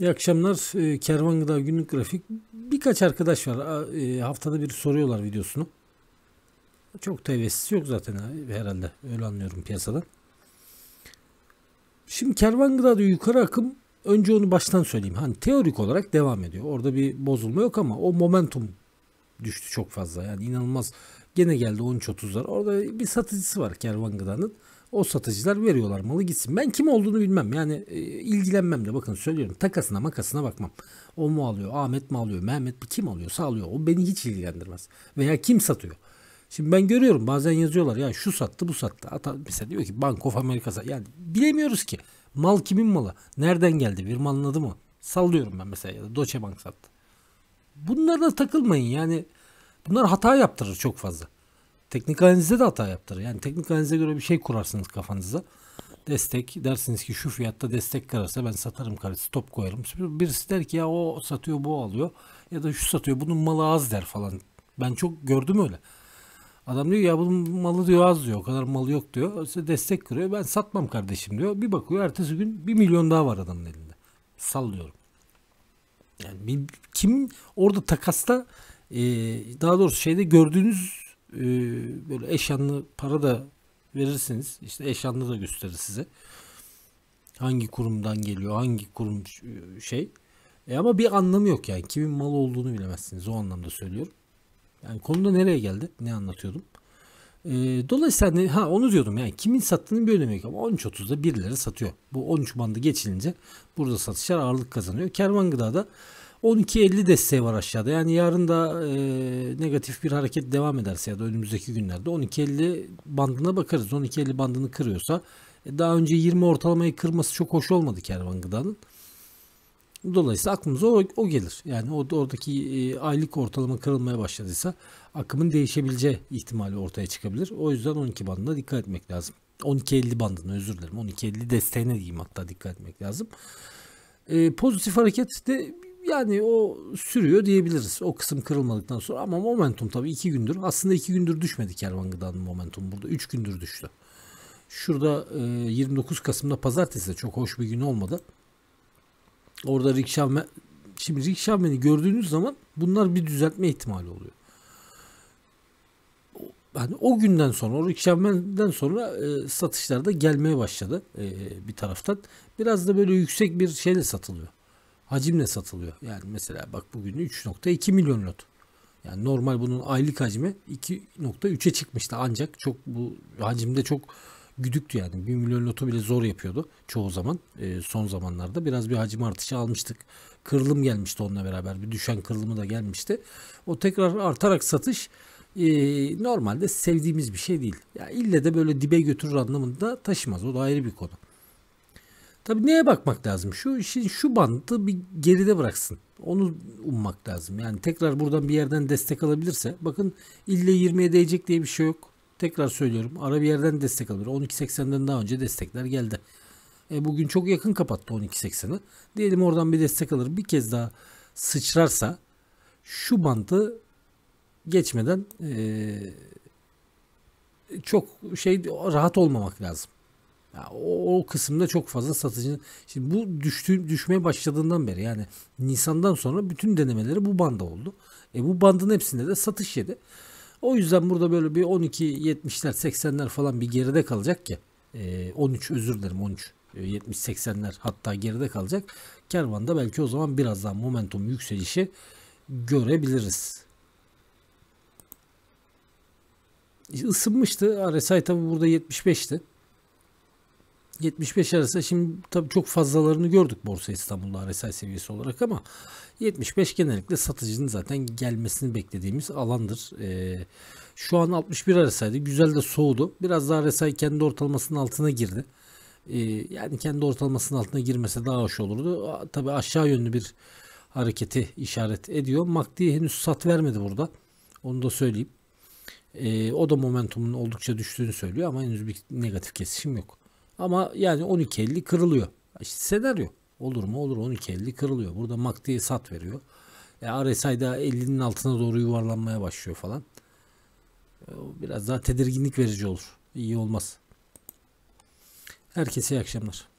İyi akşamlar. E, Kervan Gıda Günlük Grafik. Birkaç arkadaş var. E, haftada bir soruyorlar videosunu. Çok tevessüs yok zaten herhalde. Öyle anlıyorum piyasadan. Şimdi Kervan Gıda'da yukarı akım önce onu baştan söyleyeyim. Hani teorik olarak devam ediyor. Orada bir bozulma yok ama o momentum düştü çok fazla. Yani inanılmaz. Gene geldi 13.30'lar. Orada bir satıcısı var Kervan Gıda'nın o satıcılar veriyorlar malı gitsin. Ben kim olduğunu bilmem yani e, ilgilenmem de bakın söylüyorum takasına makasına bakmam. O mu alıyor Ahmet mi alıyor Mehmet mi kim alıyor alıyor o beni hiç ilgilendirmez. Veya kim satıyor. Şimdi ben görüyorum bazen yazıyorlar ya şu sattı bu sattı. Hatta mesela diyor ki Bank of America sattı. Yani bilemiyoruz ki mal kimin malı nereden geldi bir malın adı mı sallıyorum ben mesela ya da Deutsche Bank sattı. Bunlara takılmayın yani bunlar hata yaptırır çok fazla. Teknik analizde de hata yaptırır. Yani teknik analize göre bir şey kurarsınız kafanıza. Destek dersiniz ki şu fiyatta destek kararsa ben satarım karısı top koyarım. Birisi der ki ya o satıyor bu alıyor ya da şu satıyor bunun malı az der falan. Ben çok gördüm öyle. Adam diyor ya bunun malı diyor az diyor. O kadar malı yok diyor. İşte destek kırıyor. Ben satmam kardeşim diyor. Bir bakıyor ertesi gün bir milyon daha var adamın elinde. Sallıyorum. Yani bir, kim orada takasta e, daha doğrusu şeyde gördüğünüz ee, böyle eşyanlı para da verirsiniz. İşte eşyanlı da gösterir size. Hangi kurumdan geliyor, hangi kurum şey. E ama bir anlamı yok yani. Kimin mal olduğunu bilemezsiniz. O anlamda söylüyorum. Yani konuda nereye geldi? Ne anlatıyordum? E, dolayısıyla hani, ha onu diyordum yani kimin sattığının bir önemi yok ama 13.30'da birileri satıyor. Bu 13 bandı geçilince burada satışlar ağırlık kazanıyor. Kervan Gıda'da 12.50 desteği var aşağıda. Yani yarın da e, negatif bir hareket devam ederse ya da önümüzdeki günlerde 12.50 bandına bakarız. 12.50 bandını kırıyorsa e, daha önce 20 ortalamayı kırması çok hoş olmadı kervan gıdanın. Dolayısıyla aklımıza o, o gelir. Yani orada oradaki e, aylık ortalama kırılmaya başladıysa akımın değişebileceği ihtimali ortaya çıkabilir. O yüzden 12 bandına dikkat etmek lazım. 12.50 bandına özür dilerim. 12.50 desteğine diyeyim hatta dikkat etmek lazım. E, pozitif hareket de yani o sürüyor diyebiliriz. O kısım kırılmadıktan sonra ama momentum tabii iki gündür. Aslında iki gündür düşmedi Kervan Gıda'nın momentum burada. Üç gündür düştü. Şurada e, 29 Kasım'da pazartesi de çok hoş bir gün olmadı. Orada Rick şimdi rikşameni gördüğünüz zaman bunlar bir düzeltme ihtimali oluyor. Yani o günden sonra, o rikşamenden sonra e, satışlarda gelmeye başladı e, bir taraftan. Biraz da böyle yüksek bir şeyle satılıyor hacimle satılıyor. Yani mesela bak bugün 3.2 milyon lot. Yani normal bunun aylık hacmi 2.3'e çıkmıştı ancak çok bu hacimde çok güdüktü yani. 1 milyon lotu bile zor yapıyordu çoğu zaman. E, son zamanlarda biraz bir hacim artışı almıştık. Kırılım gelmişti onunla beraber. Bir düşen kırılımı da gelmişti. O tekrar artarak satış e, normalde sevdiğimiz bir şey değil. Ya ille de böyle dibe götürür anlamında taşımaz. O da ayrı bir konu. Tabii neye bakmak lazım? Şu işin şu bandı bir geride bıraksın. Onu ummak lazım. Yani tekrar buradan bir yerden destek alabilirse bakın ille 20'ye değecek diye bir şey yok. Tekrar söylüyorum. Ara bir yerden destek alır. 12.80'den daha önce destekler geldi. E bugün çok yakın kapattı 12.80'i. Diyelim oradan bir destek alır. Bir kez daha sıçrarsa şu bandı geçmeden e, çok şey rahat olmamak lazım. Yani o, o kısımda çok fazla satıcı. Şimdi bu düştü, düşmeye başladığından beri yani Nisan'dan sonra bütün denemeleri bu banda oldu. E bu bandın hepsinde de satış yedi. O yüzden burada böyle bir 12 70'ler 80'ler falan bir geride kalacak ki. E, 13 özür dilerim 13 70 80'ler hatta geride kalacak. Kervanda belki o zaman biraz daha momentum yükselişi görebiliriz. Isınmıştı. RSI tabi burada 75'ti. 75 arası şimdi tabii çok fazlalarını gördük Borsa İstanbul'da RSI seviyesi olarak ama 75 genellikle satıcının zaten gelmesini beklediğimiz alandır. E, şu an 61 arasaydı güzel de soğudu. Biraz daha RSI kendi ortalamasının altına girdi. E, yani kendi ortalamasının altına girmese daha hoş olurdu. Tabii aşağı yönlü bir hareketi işaret ediyor. Makdi henüz sat vermedi burada. Onu da söyleyeyim. E, o da momentumun oldukça düştüğünü söylüyor ama henüz bir negatif kesişim yok. Ama yani 12.50 kırılıyor. İşte senaryo. Olur mu? Olur 12.50 kırılıyor. Burada MACD'ye sat veriyor. E, RSI'da 50'nin altına doğru yuvarlanmaya başlıyor falan. E, biraz daha tedirginlik verici olur. İyi olmaz. Herkese iyi akşamlar.